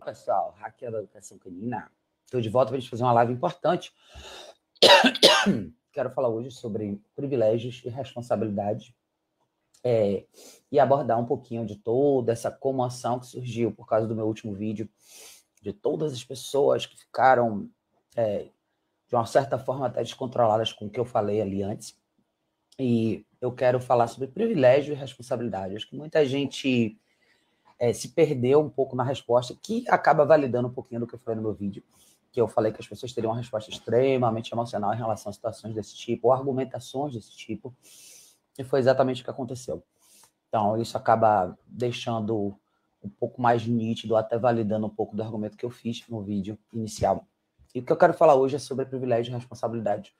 Pessoal, Raquel é da educação canina. Estou de volta para a gente fazer uma live importante. Quero falar hoje sobre privilégios e responsabilidade é, e abordar um pouquinho de toda essa comoção que surgiu por causa do meu último vídeo, de todas as pessoas que ficaram, é, de uma certa forma, até descontroladas com o que eu falei ali antes. E eu quero falar sobre privilégio e responsabilidade. Acho que muita gente é, se perdeu um pouco na resposta, que acaba validando um pouquinho do que eu falei no meu vídeo, que eu falei que as pessoas teriam uma resposta extremamente emocional em relação a situações desse tipo, ou argumentações desse tipo, e foi exatamente o que aconteceu. Então, isso acaba deixando um pouco mais nítido, até validando um pouco do argumento que eu fiz no vídeo inicial. E o que eu quero falar hoje é sobre privilégio e responsabilidade,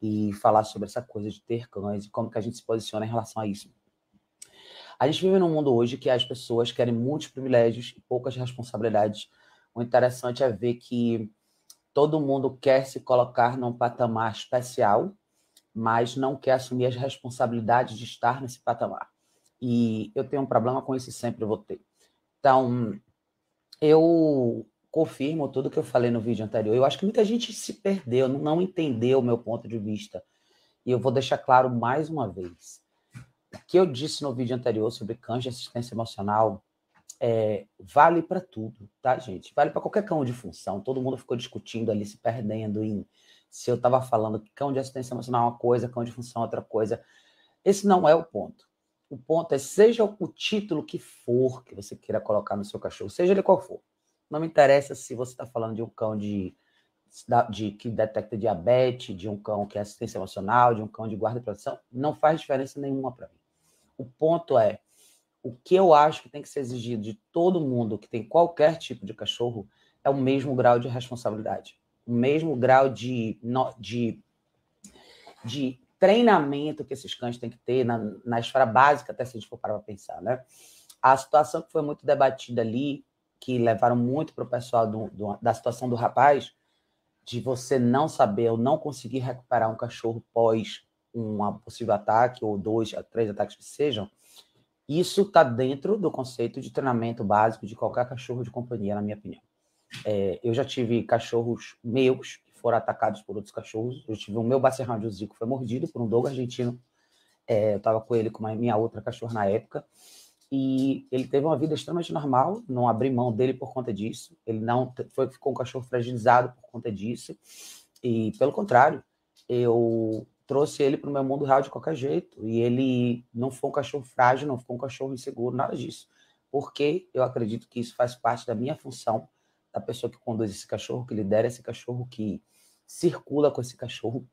e falar sobre essa coisa de ter cães e como que a gente se posiciona em relação a isso. A gente vive num mundo hoje que as pessoas querem muitos privilégios e poucas responsabilidades. O interessante é ver que todo mundo quer se colocar num patamar especial, mas não quer assumir as responsabilidades de estar nesse patamar. E eu tenho um problema com isso sempre vou ter. Então, eu confirmo tudo que eu falei no vídeo anterior. Eu acho que muita gente se perdeu, não entendeu o meu ponto de vista. E eu vou deixar claro mais uma vez que eu disse no vídeo anterior sobre de assistência emocional é, vale para tudo, tá, gente? Vale para qualquer cão de função. Todo mundo ficou discutindo ali, se perdendo em se eu estava falando que cão de assistência emocional é uma coisa, cão de função é outra coisa. Esse não é o ponto. O ponto é, seja o título que for que você queira colocar no seu cachorro, seja ele qual for. Não me interessa se você está falando de um cão de, de, que detecta diabetes, de um cão que é assistência emocional, de um cão de guarda e proteção. Não faz diferença nenhuma para mim. O ponto é, o que eu acho que tem que ser exigido de todo mundo que tem qualquer tipo de cachorro é o mesmo grau de responsabilidade, o mesmo grau de, de, de treinamento que esses cães têm que ter na, na esfera básica, até se a gente for parar para pensar, né? A situação que foi muito debatida ali, que levaram muito para o pessoal do, do, da situação do rapaz, de você não saber ou não conseguir recuperar um cachorro pós um possível ataque, ou dois a três ataques que sejam, isso está dentro do conceito de treinamento básico de qualquer cachorro de companhia, na minha opinião. É, eu já tive cachorros meus que foram atacados por outros cachorros. Eu tive o meu bacerrão de Zico foi mordido por um dogo argentino. É, eu estava com ele com a minha outra cachorra na época. E ele teve uma vida extremamente normal, não abri mão dele por conta disso. Ele não foi, ficou um cachorro fragilizado por conta disso. E, pelo contrário, eu trouxe ele para o meu mundo real de qualquer jeito. E ele não foi um cachorro frágil, não ficou um cachorro inseguro, nada disso. Porque eu acredito que isso faz parte da minha função, da pessoa que conduz esse cachorro, que lidera esse cachorro, que circula com esse cachorro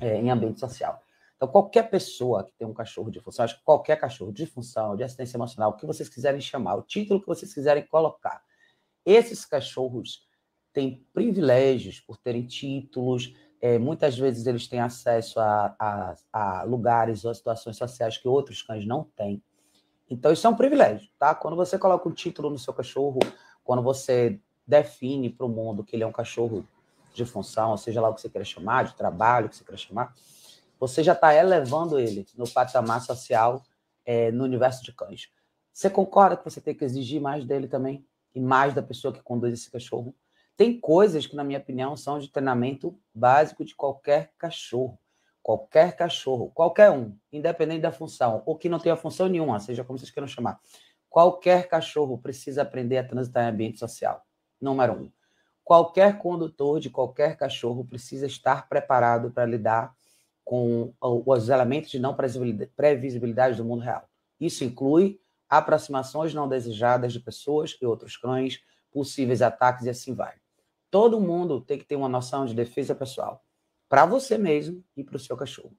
é, em ambiente social. Então, qualquer pessoa que tem um cachorro de função, acho que qualquer cachorro de função, de assistência emocional, o que vocês quiserem chamar, o título que vocês quiserem colocar, esses cachorros têm privilégios por terem títulos, é, muitas vezes eles têm acesso a, a, a, lugares ou situações sociais que outros cães não têm. Então, isso é um privilégio, tá? Quando você coloca um título no seu cachorro, quando você define para o mundo que ele é um cachorro de função, seja lá o que você quer chamar, de trabalho, o que você quer chamar, você já está elevando ele no patamar social, é, no universo de cães. Você concorda que você tem que exigir mais dele também? E mais da pessoa que conduz esse cachorro? Tem coisas que, na minha opinião, são de treinamento básico de qualquer cachorro. Qualquer cachorro, qualquer um, independente da função, ou que não tenha função nenhuma, seja como vocês queiram chamar. Qualquer cachorro precisa aprender a transitar em ambiente social. Número um. Qualquer condutor de qualquer cachorro precisa estar preparado para lidar com os elementos de não previsibilidade do mundo real. Isso inclui aproximações não desejadas de pessoas e outros cães, possíveis ataques e assim vai. Todo mundo tem que ter uma noção de defesa pessoal para você mesmo e para o seu cachorro.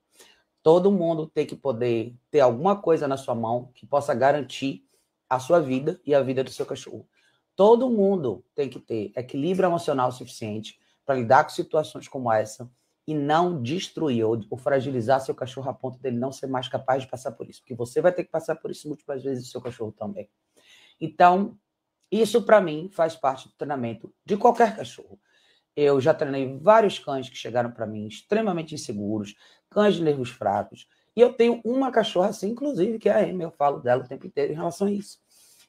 Todo mundo tem que poder ter alguma coisa na sua mão que possa garantir a sua vida e a vida do seu cachorro. Todo mundo tem que ter equilíbrio emocional suficiente para lidar com situações como essa e não destruir ou, ou, fragilizar seu cachorro a ponto dele não ser mais capaz de passar por isso, porque você vai ter que passar por isso múltiplas vezes o seu cachorro também. Então, isso, para mim, faz parte do treinamento de qualquer cachorro. Eu já treinei vários cães que chegaram para mim extremamente inseguros, cães de nervos fracos. E eu tenho uma cachorra assim, inclusive, que é a Emma. Eu falo dela o tempo inteiro em relação a isso.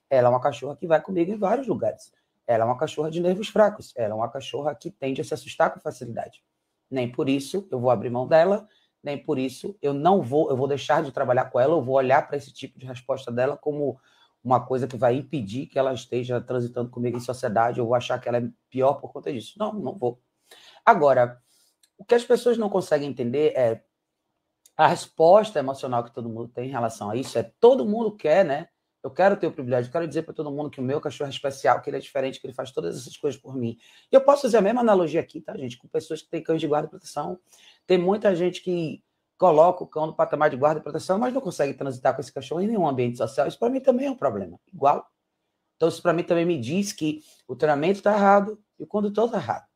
Ela é uma cachorra que vai comigo em vários lugares. Ela é uma cachorra de nervos fracos. Ela é uma cachorra que tende a se assustar com facilidade. Nem por isso eu vou abrir mão dela, nem por isso eu não vou, eu vou deixar de trabalhar com ela, eu vou olhar para esse tipo de resposta dela como uma coisa que vai impedir que ela esteja transitando comigo em sociedade, eu vou achar que ela é pior por conta disso. Não, não vou. Agora, o que as pessoas não conseguem entender é a resposta emocional que todo mundo tem em relação a isso é todo mundo quer, né? Eu quero ter o privilégio, quero dizer para todo mundo que o meu cachorro é especial, que ele é diferente, que ele faz todas essas coisas por mim. E eu posso fazer a mesma analogia aqui, tá, gente? Com pessoas que têm cães de guarda e proteção. Tem muita gente que coloca o cão no patamar de guarda e proteção, mas não consegue transitar com esse cachorro em nenhum ambiente social. Isso para mim também é um problema, igual. Então isso para mim também me diz que o treinamento está errado e o condutor está errado.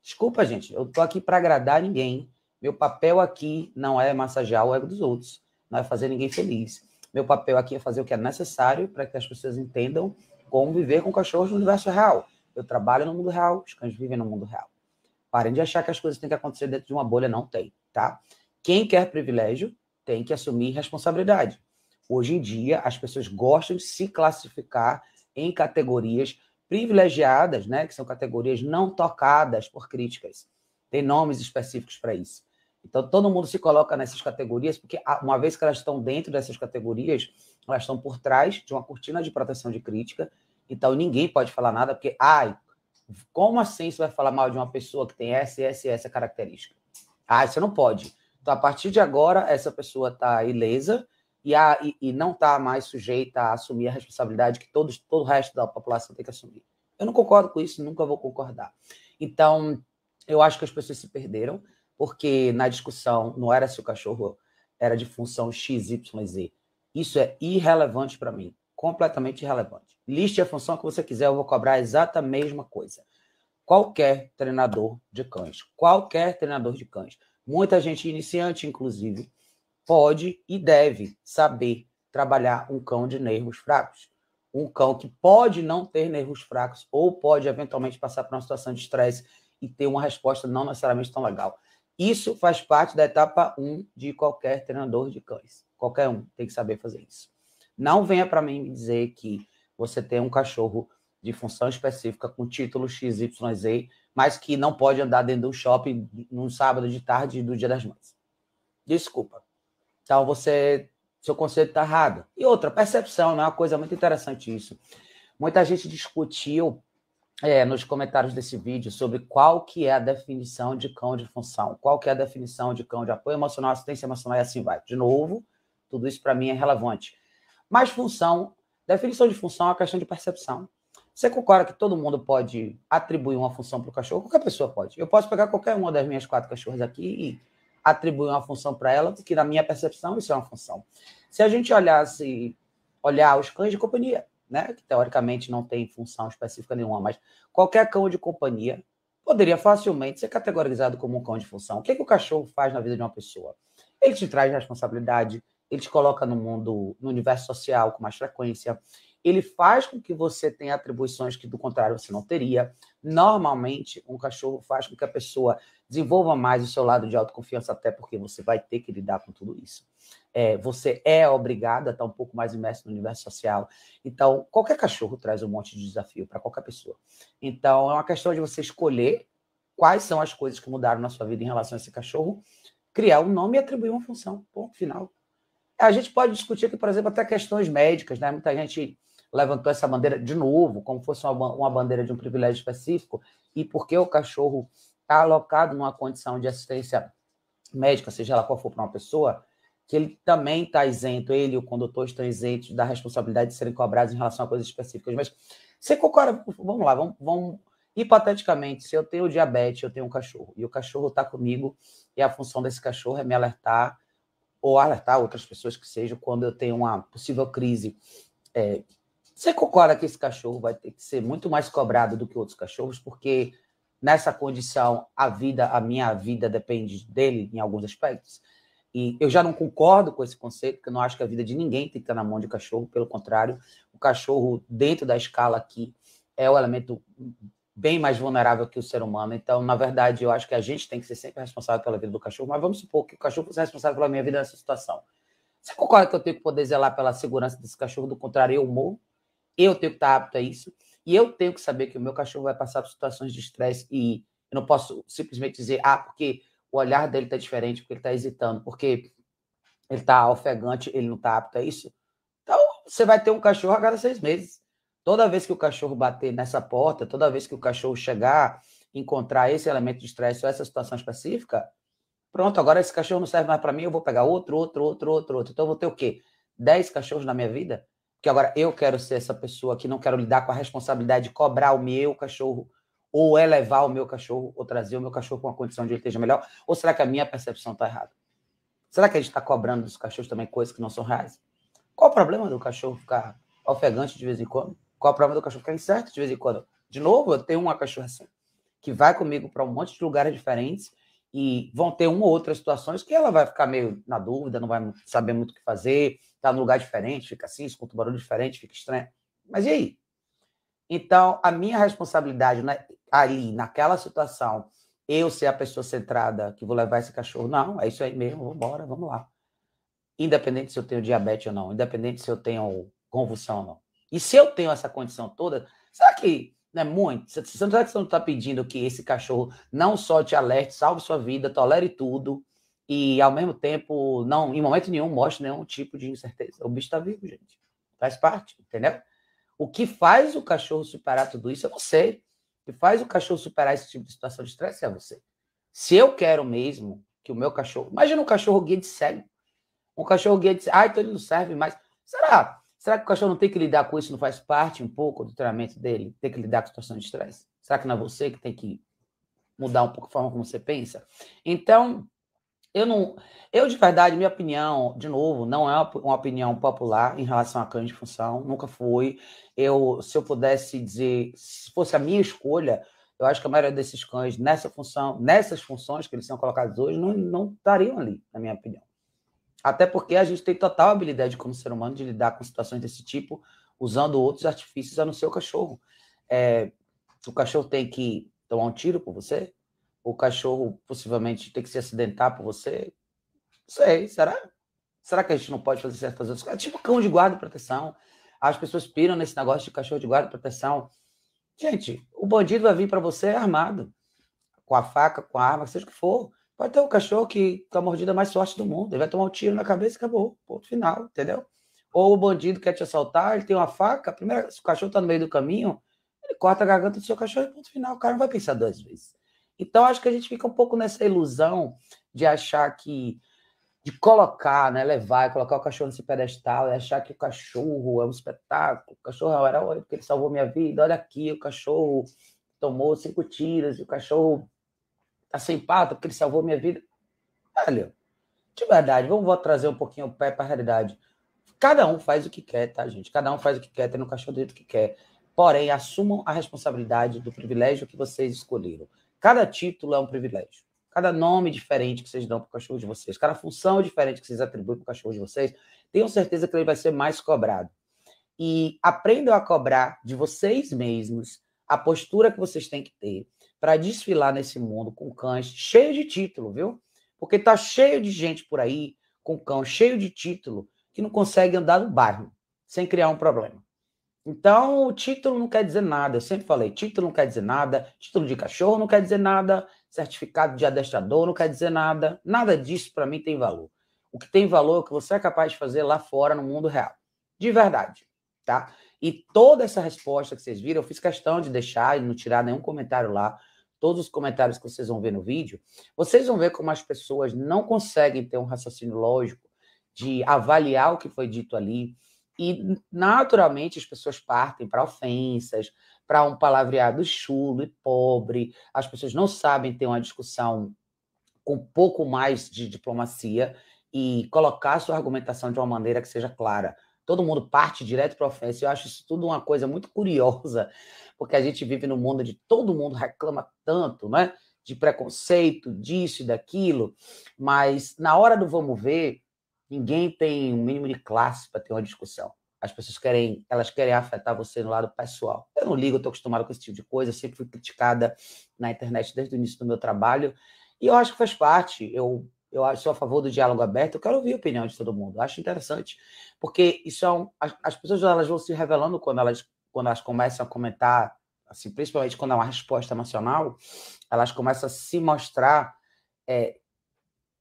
Desculpa, gente, eu tô aqui para agradar ninguém. Meu papel aqui não é massagear o ego dos outros, não é fazer ninguém feliz. Meu papel aqui é fazer o que é necessário para que as pessoas entendam como viver com cachorros no universo real. Eu trabalho no mundo real, os cães vivem no mundo real. Parem de achar que as coisas têm que acontecer dentro de uma bolha, não tem, tá? Quem quer privilégio tem que assumir responsabilidade. Hoje em dia, as pessoas gostam de se classificar em categorias privilegiadas, né, que são categorias não tocadas por críticas. Tem nomes específicos para isso. Então, todo mundo se coloca nessas categorias, porque ah, uma vez que elas estão dentro dessas categorias, elas estão por trás de uma cortina de proteção de crítica. Então, ninguém pode falar nada, porque, ai, como assim você vai falar mal de uma pessoa que tem essa, essa essa característica? Ah, você não pode. Então, a partir de agora, essa pessoa está ilesa e, a, e, e não está mais sujeita a assumir a responsabilidade que todos, todo o resto da população tem que assumir. Eu não concordo com isso, nunca vou concordar. Então, eu acho que as pessoas se perderam, porque na discussão não era se o cachorro era de função x, y, z. Isso é irrelevante para mim, completamente irrelevante. Liste a função que você quiser, eu vou cobrar a exata mesma coisa. Qualquer treinador de cães, qualquer treinador de cães Muita gente iniciante, inclusive, pode e deve saber trabalhar um cão de nervos fracos. Um cão que pode não ter nervos fracos ou pode eventualmente passar por uma situação de estresse e ter uma resposta não necessariamente tão legal. Isso faz parte da etapa 1 um de qualquer treinador de cães. Qualquer um tem que saber fazer isso. Não venha para mim me dizer que você tem um cachorro de função específica com título XYZ mas que não pode andar dentro do shopping num sábado de tarde do Dia das Mães. Desculpa. Então, você, seu conceito está errado. E outra, percepção, né? é uma coisa muito interessante isso. Muita gente discutiu é, nos comentários desse vídeo sobre qual que é a definição de cão de função, qual que é a definição de cão de apoio emocional, assistência emocional e assim vai. De novo, tudo isso para mim é relevante. Mas função, definição de função é uma questão de percepção. Você concorda que todo mundo pode atribuir uma função para o cachorro? Qualquer pessoa pode. Eu posso pegar qualquer uma das minhas quatro cachorras aqui e atribuir uma função para ela, porque na minha percepção isso é uma função. Se a gente olhasse, olhar os cães de companhia, né, que teoricamente não tem função específica nenhuma, mas qualquer cão de companhia poderia facilmente ser categorizado como um cão de função. O que, é que o cachorro faz na vida de uma pessoa? Ele te traz responsabilidade, ele te coloca no mundo, no universo social com mais frequência, ele faz com que você tenha atribuições que, do contrário, você não teria. Normalmente, um cachorro faz com que a pessoa desenvolva mais o seu lado de autoconfiança, até porque você vai ter que lidar com tudo isso. É, você é obrigado a estar um pouco mais imerso no universo social. Então, qualquer cachorro traz um monte de desafio para qualquer pessoa. Então, é uma questão de você escolher quais são as coisas que mudaram na sua vida em relação a esse cachorro, criar um nome e atribuir uma função. Ponto final. A gente pode discutir aqui, por exemplo, até questões médicas, né? Muita gente levantou essa bandeira de novo, como fosse uma, uma bandeira de um privilégio específico, e porque o cachorro está alocado numa condição de assistência médica, seja ela qual for para uma pessoa, que ele também está isento, ele e o condutor estão isentos da responsabilidade de serem cobrados em relação a coisas específicas. Mas você concorda? Vamos lá, vamos, vamos hipoteticamente, se eu tenho diabetes, eu tenho um cachorro, e o cachorro está comigo, e a função desse cachorro é me alertar, ou alertar outras pessoas que sejam, quando eu tenho uma possível crise é, você concorda que esse cachorro vai ter que ser muito mais cobrado do que outros cachorros, porque nessa condição a vida, a minha vida depende dele em alguns aspectos? E eu já não concordo com esse conceito, porque eu não acho que a vida de ninguém tem que estar na mão de cachorro, pelo contrário, o cachorro, dentro da escala aqui, é o elemento bem mais vulnerável que o ser humano. Então, na verdade, eu acho que a gente tem que ser sempre responsável pela vida do cachorro, mas vamos supor que o cachorro fosse responsável pela minha vida nessa situação. Você concorda que eu tenho que poder zelar pela segurança desse cachorro, do contrário, eu morro? Eu tenho que estar apto a isso. E eu tenho que saber que o meu cachorro vai passar por situações de estresse e eu não posso simplesmente dizer, ah, porque o olhar dele está diferente, porque ele está hesitando, porque ele está ofegante, ele não está apto a isso. Então, você vai ter um cachorro a cada seis meses. Toda vez que o cachorro bater nessa porta, toda vez que o cachorro chegar, encontrar esse elemento de estresse ou essa situação específica, pronto, agora esse cachorro não serve mais para mim, eu vou pegar outro, outro, outro, outro, outro. Então, eu vou ter o quê? Dez cachorros na minha vida? Porque agora eu quero ser essa pessoa que não quero lidar com a responsabilidade de cobrar o meu cachorro, ou elevar o meu cachorro, ou trazer o meu cachorro com uma condição de ele esteja melhor. Ou será que a minha percepção está errada? Será que a gente está cobrando dos cachorros também coisas que não são reais? Qual o problema do cachorro ficar ofegante de vez em quando? Qual o problema do cachorro ficar incerto de vez em quando? De novo, eu tenho uma cachorra assim, que vai comigo para um monte de lugares diferentes e vão ter uma ou outras situações que ela vai ficar meio na dúvida, não vai saber muito o que fazer, está num lugar diferente, fica assim, escuta um barulho diferente, fica estranho. Mas e aí? Então, a minha responsabilidade né, ali, naquela situação, eu ser a pessoa centrada que vou levar esse cachorro, não, é isso aí mesmo, vamos embora, vamos lá. Independente se eu tenho diabetes ou não, independente se eu tenho convulsão ou não. E se eu tenho essa condição toda, será que não é muito? Será que você não está pedindo que esse cachorro não só te alerte, salve sua vida, tolere tudo, e ao mesmo tempo não em momento nenhum mostra nenhum tipo de incerteza. O bicho está vivo, gente. Faz parte, entendeu? O que faz o cachorro superar tudo isso é você. O que faz o cachorro superar esse tipo de situação de estresse é você. Se eu quero mesmo que o meu cachorro, imagina um cachorro guia de cego. Um cachorro guia de, ah, então ele não serve mais. Será? Será que o cachorro não tem que lidar com isso? Não faz parte um pouco do treinamento dele? Tem que lidar com a situação de estresse? Será que não é você que tem que mudar um pouco a forma como você pensa? Então, eu não. Eu, de verdade, minha opinião, de novo, não é uma opinião popular em relação a cães de função, nunca foi. Eu, se eu pudesse dizer, se fosse a minha escolha, eu acho que a maioria desses cães, nessa função, nessas funções que eles são colocados hoje, não, não estariam ali, na minha opinião. Até porque a gente tem total habilidade como ser humano de lidar com situações desse tipo, usando outros artifícios a não ser o cachorro. É, o cachorro tem que tomar um tiro por você, o cachorro possivelmente ter que se acidentar por você? sei, será? Será que a gente não pode fazer certas outras coisas? É tipo cão de guarda e proteção. As pessoas piram nesse negócio de cachorro de guarda e proteção. Gente, o bandido vai vir para você armado, com a faca, com a arma, seja o que for. Pode ter um cachorro que com a mordida mais forte do mundo. Ele vai tomar um tiro na cabeça e acabou. Ponto final, entendeu? Ou o bandido quer te assaltar, ele tem uma faca. Primeiro, se o cachorro está no meio do caminho, ele corta a garganta do seu cachorro e ponto final. O cara não vai pensar duas vezes. Então, acho que a gente fica um pouco nessa ilusão de achar que. de colocar, né, levar, colocar o cachorro nesse pedestal, e achar que o cachorro é um espetáculo, o cachorro é olha porque ele salvou minha vida, olha aqui, o cachorro tomou cinco tiras e o cachorro tá sem pata porque ele salvou minha vida. Olha, de verdade, vamos trazer um pouquinho o pé para a realidade. Cada um faz o que quer, tá, gente? Cada um faz o que quer, tem um cachorro do jeito que quer. Porém, assumam a responsabilidade do privilégio que vocês escolheram. Cada título é um privilégio. Cada nome diferente que vocês dão para o cachorro de vocês, cada função diferente que vocês atribuem para o cachorro de vocês, Tenho certeza que ele vai ser mais cobrado. E aprendam a cobrar de vocês mesmos a postura que vocês têm que ter para desfilar nesse mundo com cães cheio de título, viu? Porque tá cheio de gente por aí com cão cheio de título que não consegue andar no bairro sem criar um problema. Então, o título não quer dizer nada. Eu sempre falei, título não quer dizer nada, título de cachorro não quer dizer nada, certificado de adestrador não quer dizer nada. Nada disso para mim tem valor. O que tem valor é o que você é capaz de fazer lá fora no mundo real. De verdade, tá? E toda essa resposta que vocês viram, eu fiz questão de deixar e não tirar nenhum comentário lá. Todos os comentários que vocês vão ver no vídeo, vocês vão ver como as pessoas não conseguem ter um raciocínio lógico de avaliar o que foi dito ali, e, naturalmente, as pessoas partem para ofensas, para um palavreado chulo e pobre. As pessoas não sabem ter uma discussão com um pouco mais de diplomacia e colocar sua argumentação de uma maneira que seja clara. Todo mundo parte direto para a ofensa. Eu acho isso tudo uma coisa muito curiosa, porque a gente vive num mundo de todo mundo reclama tanto, né? De preconceito, disso e daquilo, mas na hora do vamos ver, Ninguém tem um mínimo de classe para ter uma discussão. As pessoas querem, elas querem afetar você no lado pessoal. Eu não ligo, eu estou acostumado com esse tipo de coisa, eu sempre fui criticada na internet desde o início do meu trabalho. E eu acho que faz parte. Eu, eu sou a favor do diálogo aberto, eu quero ouvir a opinião de todo mundo. Eu acho interessante, porque isso é um, as, as pessoas elas vão se revelando quando elas, quando elas começam a comentar, assim, principalmente quando há é uma resposta nacional, elas começam a se mostrar é,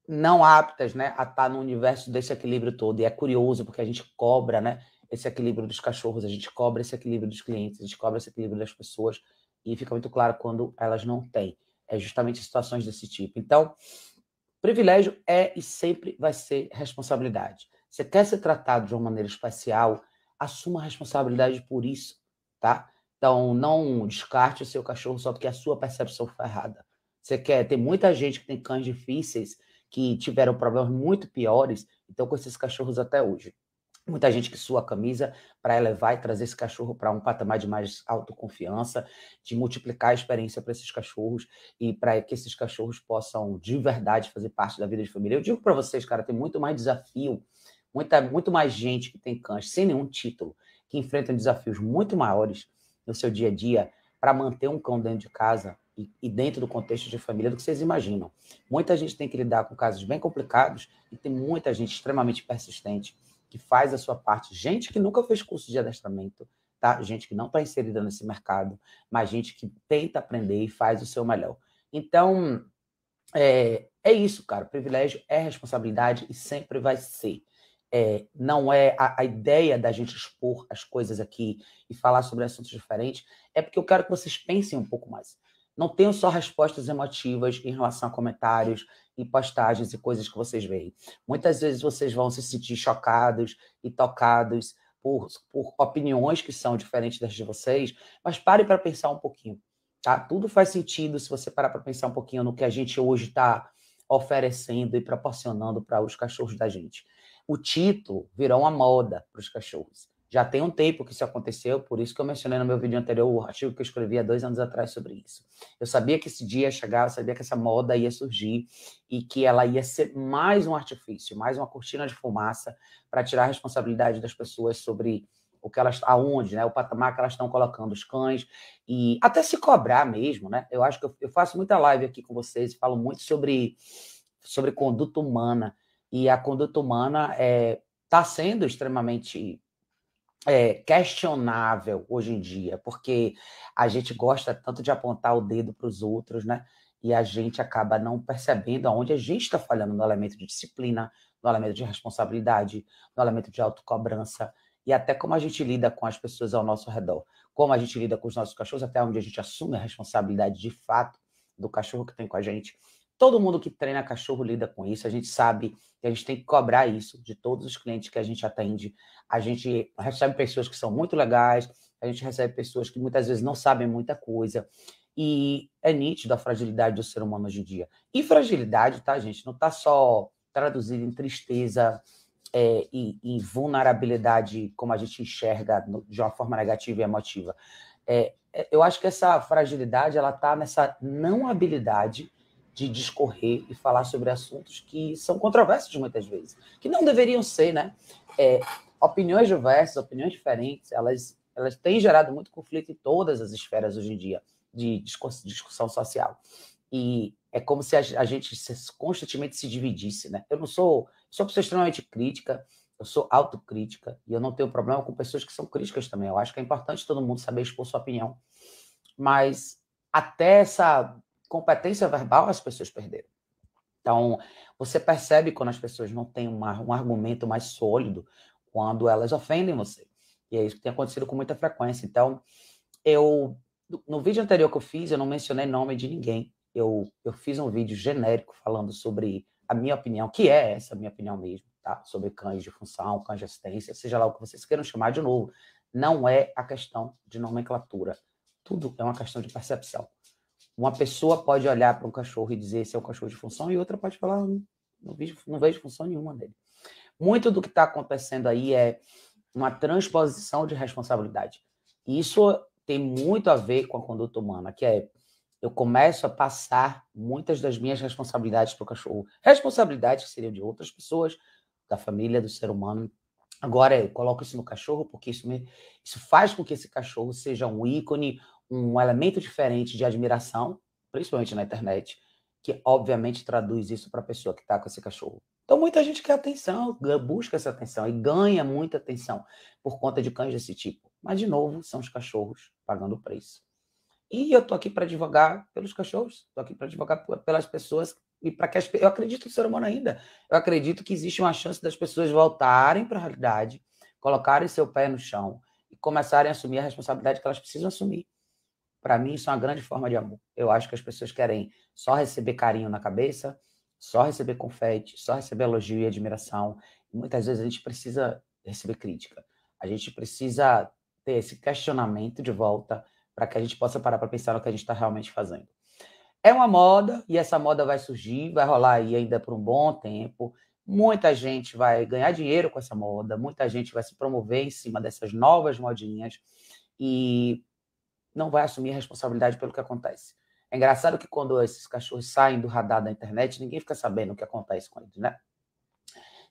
não aptas né, a estar tá no universo desse equilíbrio todo. E é curioso, porque a gente cobra né, esse equilíbrio dos cachorros, a gente cobra esse equilíbrio dos clientes, a gente cobra esse equilíbrio das pessoas, e fica muito claro quando elas não têm. É justamente situações desse tipo. Então, privilégio é e sempre vai ser responsabilidade. Você quer ser tratado de uma maneira especial, assuma a responsabilidade por isso, tá? Então, não descarte o seu cachorro só porque a sua percepção foi errada. Você quer, tem muita gente que tem cães difíceis que tiveram problemas muito piores, então com esses cachorros até hoje. Muita gente que sua camisa para elevar e trazer esse cachorro para um patamar de mais autoconfiança, de multiplicar a experiência para esses cachorros e para que esses cachorros possam de verdade fazer parte da vida de família. Eu digo para vocês, cara, tem muito mais desafio, muita, muito mais gente que tem cães sem nenhum título, que enfrentam desafios muito maiores no seu dia a dia para manter um cão dentro de casa e, dentro do contexto de família do que vocês imaginam. Muita gente tem que lidar com casos bem complicados e tem muita gente extremamente persistente que faz a sua parte. Gente que nunca fez curso de adestramento, tá? Gente que não está inserida nesse mercado, mas gente que tenta aprender e faz o seu melhor. Então, é, é isso, cara. Privilégio é responsabilidade e sempre vai ser. É, não é a, a, ideia da gente expor as coisas aqui e falar sobre assuntos diferentes, é porque eu quero que vocês pensem um pouco mais. Não tenho só respostas emotivas em relação a comentários e postagens e coisas que vocês veem. Muitas vezes vocês vão se sentir chocados e tocados por, por opiniões que são diferentes das de vocês, mas pare para pensar um pouquinho. Tá? Tudo faz sentido se você parar para pensar um pouquinho no que a gente hoje está oferecendo e proporcionando para os cachorros da gente. O título virou uma moda para os cachorros. Já tem um tempo que isso aconteceu, por isso que eu mencionei no meu vídeo anterior o artigo que eu escrevi há dois anos atrás sobre isso. Eu sabia que esse dia ia chegar, eu sabia que essa moda ia surgir e que ela ia ser mais um artifício, mais uma cortina de fumaça para tirar a responsabilidade das pessoas sobre o que elas, aonde, né, o patamar que elas estão colocando os cães e até se cobrar mesmo, né? Eu acho que eu, eu faço muita live aqui com vocês e falo muito sobre sobre conduta humana e a conduta humana é eh, está sendo extremamente é, questionável hoje em dia, porque a gente gosta tanto de apontar o dedo para os outros, né? E a gente acaba não percebendo aonde a gente está falhando no elemento de disciplina, no elemento de responsabilidade, no elemento de autocobrança e até como a gente lida com as pessoas ao nosso redor, como a gente lida com os nossos cachorros, até onde a gente assume a responsabilidade de fato do cachorro que tem com a gente, Todo mundo que treina cachorro lida com isso, a gente sabe que a gente tem que cobrar isso de todos os clientes que a gente atende. A gente recebe pessoas que são muito legais, a gente recebe pessoas que muitas vezes não sabem muita coisa. E é nítido a fragilidade do ser humano hoje em dia. E fragilidade, tá, gente? Não está só traduzida em tristeza é, e, e, vulnerabilidade, como a gente enxerga de uma forma negativa e emotiva. É, é eu acho que essa fragilidade ela está nessa não habilidade de discorrer e falar sobre assuntos que são controversos muitas vezes, que não deveriam ser, né? É, opiniões diversas, opiniões diferentes, elas, elas têm gerado muito conflito em todas as esferas hoje em dia de discussão social. E é como se a gente constantemente se dividisse, né? Eu não sou, sou pessoa extremamente crítica, eu sou autocrítica e eu não tenho problema com pessoas que são críticas também. Eu acho que é importante todo mundo saber expor sua opinião. Mas até essa competência verbal as pessoas perderam. Então, você percebe quando as pessoas não têm uma, um argumento mais sólido, quando elas ofendem você. E é isso que tem acontecido com muita frequência. Então, eu no vídeo anterior que eu fiz, eu não mencionei nome de ninguém. Eu, eu fiz um vídeo genérico falando sobre a minha opinião, que é essa minha opinião mesmo, tá? Sobre cães de função, cães de assistência, seja lá o que vocês queiram chamar de novo. Não é a questão de nomenclatura. Tudo é uma questão de percepção. Uma pessoa pode olhar para um cachorro e dizer se é um cachorro de função, e outra pode falar, ah, não, vejo, não vejo função nenhuma dele. Muito do que está acontecendo aí é uma transposição de responsabilidade. E isso tem muito a ver com a conduta humana, que é eu começo a passar muitas das minhas responsabilidades para o cachorro. Responsabilidades que seriam de outras pessoas, da família, do ser humano. Agora eu coloco isso no cachorro, porque isso, me, isso faz com que esse cachorro seja um ícone, um elemento diferente de admiração, principalmente na internet, que obviamente traduz isso para a pessoa que está com esse cachorro. Então, muita gente quer atenção, busca essa atenção e ganha muita atenção por conta de cães desse tipo. Mas, de novo, são os cachorros pagando o preço. E eu estou aqui para advogar pelos cachorros, estou aqui para advogar pelas pessoas e para que as, eu acredito no ser humano ainda. Eu acredito que existe uma chance das pessoas voltarem para a realidade, colocarem seu pé no chão e começarem a assumir a responsabilidade que elas precisam assumir para mim, isso é uma grande forma de amor. Eu acho que as pessoas querem só receber carinho na cabeça, só receber confete, só receber elogio e admiração. E muitas vezes a gente precisa receber crítica. A gente precisa ter esse questionamento de volta para que a gente possa parar para pensar no que a gente está realmente fazendo. É uma moda e essa moda vai surgir, vai rolar aí ainda por um bom tempo. Muita gente vai ganhar dinheiro com essa moda, muita gente vai se promover em cima dessas novas modinhas. E não vai assumir a responsabilidade pelo que acontece. É engraçado que quando esses cachorros saem do radar da internet, ninguém fica sabendo o que acontece com eles, né?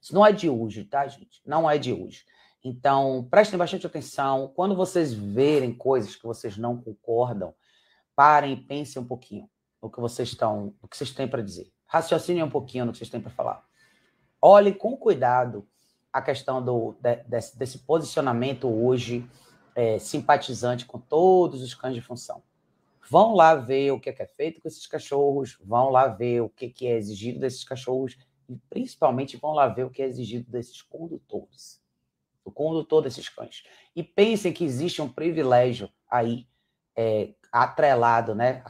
Isso não é de hoje, tá, gente? Não é de hoje. Então, prestem bastante atenção. Quando vocês verem coisas que vocês não concordam, parem e pensem um pouquinho no que vocês estão, o que vocês têm para dizer. Raciocinem um pouquinho no que vocês têm para falar. Olhem com cuidado a questão do, desse, desse posicionamento hoje é, simpatizante com todos os cães de função. Vão lá ver o que é, que é feito com esses cachorros, vão lá ver o que, é que é exigido desses cachorros e, principalmente, vão lá ver o que é exigido desses condutores, do condutor desses cães. E pensem que existe um privilégio aí é, atrelado né,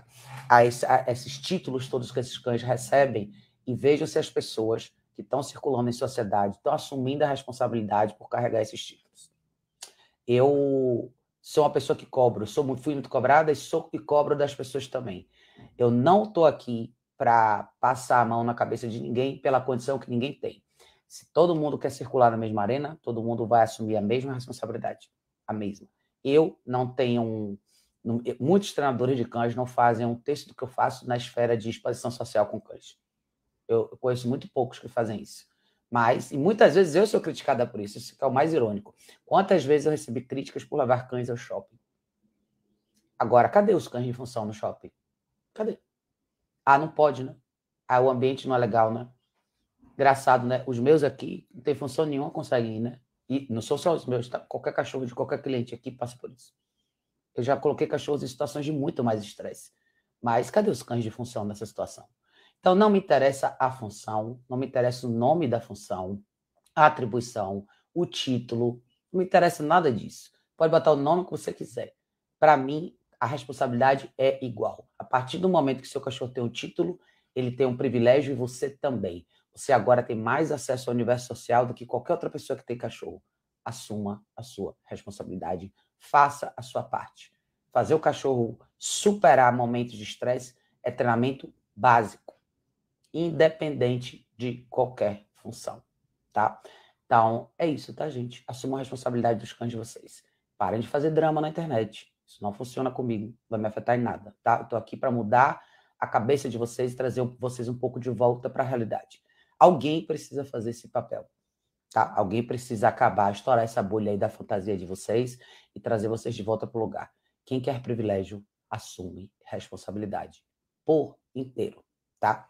a, esse, a esses títulos todos que esses cães recebem e vejam se as pessoas que estão circulando em sociedade estão assumindo a responsabilidade por carregar esses títulos eu sou uma pessoa que cobro, sou muito, fui muito cobrada e sou e cobro das pessoas também. Eu não estou aqui para passar a mão na cabeça de ninguém pela condição que ninguém tem. Se todo mundo quer circular na mesma arena, todo mundo vai assumir a mesma responsabilidade, a mesma. Eu não tenho um, muitos treinadores de cães não fazem um texto do que eu faço na esfera de exposição social com cães. Eu, eu conheço muito poucos que fazem isso. Mas, e muitas vezes eu sou criticada por isso, isso é o mais irônico. Quantas vezes eu recebi críticas por levar cães ao shopping? Agora, cadê os cães de função no shopping? Cadê? Ah, não pode, né? Ah, o ambiente não é legal, né? Engraçado, né? Os meus aqui não tem função nenhuma, conseguem né? E não são só os meus, tá? qualquer cachorro de qualquer cliente aqui passa por isso. Eu já coloquei cachorros em situações de muito mais estresse. Mas cadê os cães de função nessa situação? Então, não me interessa a função, não me interessa o nome da função, a atribuição, o título, não me interessa nada disso. Pode botar o nome que você quiser. Para mim, a responsabilidade é igual. A partir do momento que seu cachorro tem um título, ele tem um privilégio e você também. Você agora tem mais acesso ao universo social do que qualquer outra pessoa que tem cachorro. Assuma a sua responsabilidade, faça a sua parte. Fazer o cachorro superar momentos de estresse é treinamento básico independente de qualquer função, tá? Então, é isso, tá, gente? Assumam a responsabilidade dos cães de vocês. Parem de fazer drama na internet. Isso não funciona comigo, não vai me afetar em nada, tá? Eu tô aqui para mudar a cabeça de vocês e trazer vocês um pouco de volta para a realidade. Alguém precisa fazer esse papel, tá? Alguém precisa acabar, estourar essa bolha aí da fantasia de vocês e trazer vocês de volta pro lugar. Quem quer privilégio assume responsabilidade por inteiro, tá?